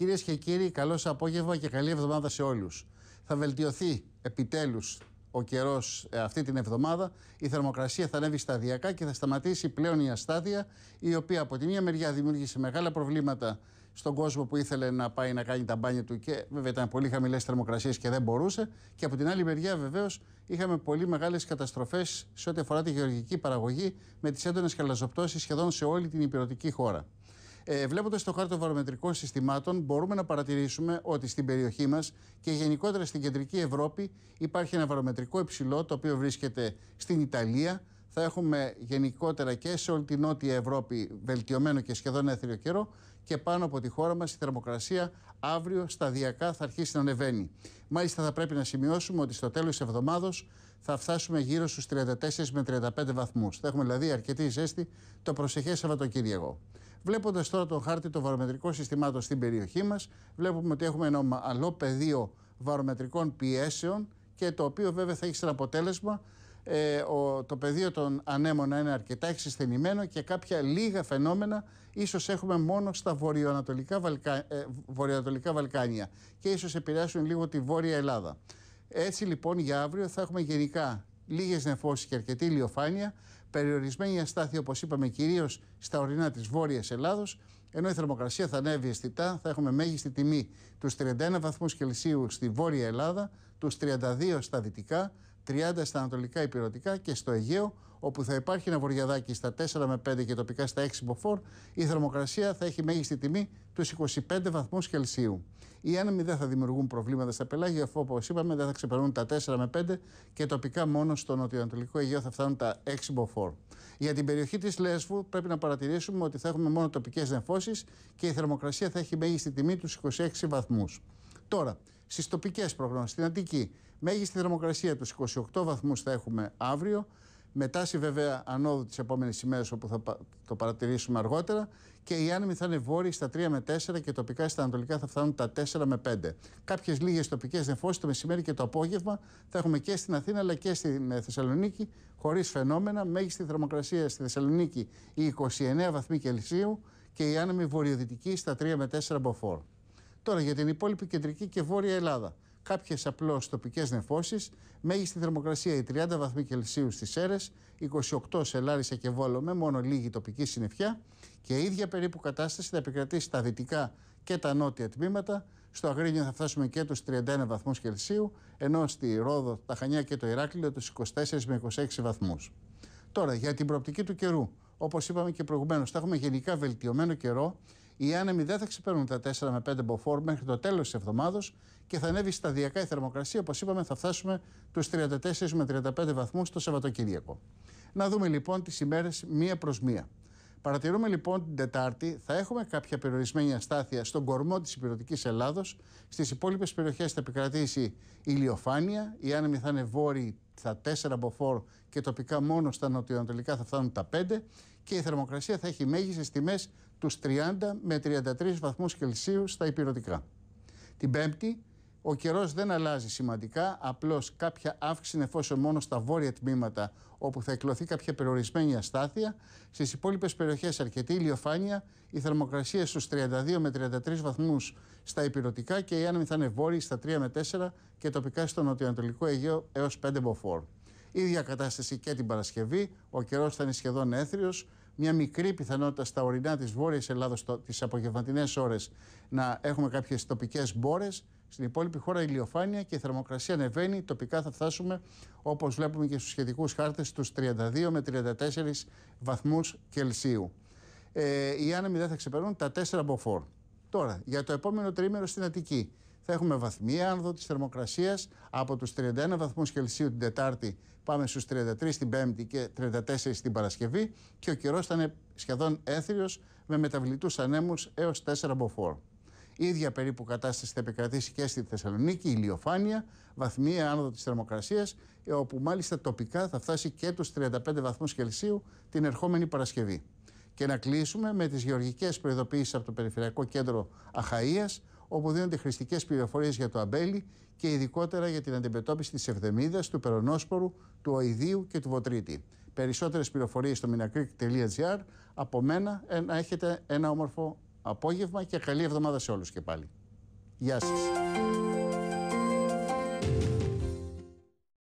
Κυρίες και κύριοι, καλό απόγευμα και καλή εβδομάδα σε όλους. Θα βελτιωθεί επιτέλους ο καιρός ε, αυτή την εβδομάδα. Η θερμοκρασία θα ανέβει σταδιακά και θα σταματήσει πλέον η αστάθεια, η οποία από τη μία μεριά δημιούργησε μεγάλα προβλήματα στον κόσμο που ήθελε να πάει να κάνει τα μπάνια του και βέβαια ήταν πολύ χαμηλές θερμοκρασίες και δεν μπορούσε. Και από την άλλη μεριά, βεβαίως, είχαμε πολύ μεγάλες καταστροφές σε ό,τι αφορά τη γεωργική παραγωγή με τις έντονες καλαζοπτώσεις σχεδόν σε όλη την υπηρετική χώρα. Ε, Βλέποντας το χάρτο των βαρομετρικών συστημάτων, μπορούμε να παρατηρήσουμε ότι στην περιοχή μας και γενικότερα στην κεντρική Ευρώπη υπάρχει ένα βαρομετρικό υψηλό το οποίο βρίσκεται στην Ιταλία. Θα έχουμε γενικότερα και σε όλη την Νότια Ευρώπη βελτιωμένο και σχεδόν έθριο καιρό και πάνω από τη χώρα μας η θερμοκρασία αύριο σταδιακά θα αρχίσει να ανεβαίνει. Μάλιστα θα πρέπει να σημειώσουμε ότι στο τέλος της εβδομάδος θα φτάσουμε γύρω στους 34 με 35 βαθμούς. Θα έχουμε δηλαδή αρκετή ζέστη το προσεχές Σαββατοκύριακο. Βλέποντας τώρα τον χάρτη των βαρομετρικών συστημάτων στην περιοχή μας, βλέπουμε ότι έχουμε ένα άλλο πεδίο βαρομετρικών πιέσεων και το οποίο βέβαια θα έχει σαν αποτέλεσμα ε, το πεδίο των ανέμων να είναι αρκετά εξισθενημένο και κάποια λίγα φαινόμενα ίσως έχουμε μόνο στα βορειοανατολικά, ε, βορειοανατολικά Βαλκάνια και ίσως επηρεάσουν λίγο τη Βόρεια Ελλάδα. Έτσι λοιπόν για αύριο θα έχουμε γενικά λίγες νεφώσεις και αρκετή ηλιοφάνεια, περιορισμένη αστάθεια όπως είπαμε κυρίως στα ορεινά της Βόρειας Ελλάδος, ενώ η θερμοκρασία θα ανέβει αισθητά, θα έχουμε μέγιστη τιμή τους 31 βαθμούς Κελσίου στη Βόρεια Ελλάδα, τους 32 στα δυτικά, 30 στα ανατολικά υπηρετικά και στο Αιγαίο, όπου θα υπάρχει ένα βοριαδάκι στα 4 με 5 και τοπικά στα 6 μποφόρ, η θερμοκρασία θα έχει μέγιστη τιμή τους 25 βαθμούς Κελσίου. Οι άνεμοι δεν θα δημιουργούν προβλήματα στα πελάγια, αφού όπως είπαμε δεν θα ξεπερνούν τα 4 με 5 και τοπικά μόνο στο νοτιοανατολικό Αιγαίο θα φτάνουν τα 6 μποφόρ. Για την περιοχή της Λέσβου πρέπει να παρατηρήσουμε ότι θα έχουμε μόνο τοπικές νεφώσεις και η θερμοκρασία θα έχει μέγιστη τιμή τους 26 βαθμούς. Τώρα, στις τοπικές προγνώσεις. Στην Αντική, μέγιστη θερμοκρασία τους 28 βαθμούς θα έχουμε αύριο. Με τάση βέβαια ανόδου τις επόμενες ημέρες, όπου θα το παρατηρήσουμε αργότερα. Και οι άνεμοι θα είναι βόρειοι στα 3 με 4 και τοπικά στα ανατολικά θα φτάνουν τα 4 με 5. Κάποιες λίγες τοπικές νεφώσεις το μεσημέρι και το απόγευμα θα έχουμε και στην Αθήνα αλλά και στη ε, Θεσσαλονίκη, χωρίς φαινόμενα. Μέγιστη θερμοκρασία στη Θεσσαλονίκη η 29 βαθμοί Κελσίου και οι άνεμοι βορειοδυτικοί στα 3 με 4 μποφόρ. Τώρα για την υπόλοιπη κεντρική και βόρεια Ελλάδα. Κάποιες απλώς τοπικές νεφώσεις, μέγιστη θερμοκρασία οι 30 βαθμοί Κελσίου στις αίρε, 28 σε Λάρισα και Βόλο με μόνο λίγη τοπική συννεφιά και η ίδια περίπου κατάσταση θα επικρατήσει στα δυτικά και τα νότια τμήματα. Στο Αγρίνιο θα φτάσουμε και τους 31 βαθμούς Κελσίου, ενώ στη Ρόδο, τα Χανιά και το Ηράκλειο τους 24 με 26 βαθμούς. Τώρα για την προοπτική του καιρού. Όπως είπαμε και προηγουμένως, θα έχουμε γενικά βελτιωμένο καιρό οι άνεμοι δεν θα ξεπέρνουν τα 4 με 5 μποφόρ μέχρι το τέλος της εβδομάδα και θα ανέβει σταδιακά η θερμοκρασία. Όπως είπαμε, θα φτάσουμε τους 34 με 35 βαθμούς το Σαββατοκύριακο. Να δούμε λοιπόν τις ημέρες μία προς μία. Παρατηρούμε λοιπόν την Τετάρτη θα έχουμε κάποια περιορισμένη αστάθεια στον κορμό της υπηρετικής Ελλάδος. Στις υπόλοιπες περιοχές θα επικρατήσει ηλιοφάνεια. Οι άνεμοι θα είναι βόρειοι, θα 4 μποφόρ και τοπικά μόνο στα νοτιοανατολικά θα φτάνουν τα 5 και η θερμοκρασία θα έχει μέγιστες τιμές τους 30 με 33 βαθμούς Κελσίου στα υπηρετικά. Την Πέμπτη, ο καιρός δεν αλλάζει σημαντικά, απλώς κάποια αύξηση εφόσον μόνο στα βόρεια τμήματα όπου θα εκλωθεί κάποια περιορισμένη αστάθεια. Στις υπόλοιπες περιοχές αρκετή ηλιοφάνεια, η θερμοκρασία στους 32 με 33 βαθμούς στα υπηρετικά και οι άνεμη θα είναι βόρειοι στα 3 με 4 και τοπικά στο νοτιοανατολικό Αιγαίο έως 5 μποφόρ. Ίδια κατάσταση και την Παρασκευή, ο καιρός θα είναι σχεδόν έθριος μια μικρή πιθανότητα στα ορεινά της Βόρειας Ελλάδα τις απογευματινές ώρες να έχουμε κάποιες τοπικές μπόρες. Στην υπόλοιπη χώρα ηλιοφάνεια και η θερμοκρασία ανεβαίνει. Τοπικά θα φτάσουμε, όπως βλέπουμε και στους σχετικούς χάρτες, στους 32 με 34 βαθμούς Κελσίου. Ε, οι άνεμοι δεν θα ξεπερνούν τα 4 μποφόρ. Τώρα, για το επόμενο τρίμηνο στην Αττική θα έχουμε βαθμία άνοδο της θερμοκρασίας από τους 31 βαθμούς Κελσίου την Τετάρτη πάμε στους 33 την Πέμπτη και 34 την Παρασκευή και ο καιρός θα είναι σχεδόν έθριος με μεταβλητούς ανέμους έως 4 μποφόρ. ίδια περίπου κατάσταση θα επικρατήσει και στη Θεσσαλονίκη, η ηλιοφάνεια, βαθμία άνοδο της θερμοκρασίας, ε, όπου μάλιστα τοπικά θα φτάσει και τους 35 βαθμούς Κελσίου την ερχόμενη Παρασκευή. Και να κλείσουμε με τις γεωργικές προειδοποιήσεις από το Περιφερειακό Κέντρο Αχαΐας όπου δίνονται χρηστικές πληροφορίες για το αμπέλι και ειδικότερα για την αντιμετώπιση της ευδεμίδα, του περονόσπορου, του οειδίου και του βοτρίτη. Περισσότερες πληροφορίες στο minacreek.gr. Από μένα ε, να έχετε ένα όμορφο απόγευμα και καλή εβδομάδα σε όλους και πάλι. Γεια σας.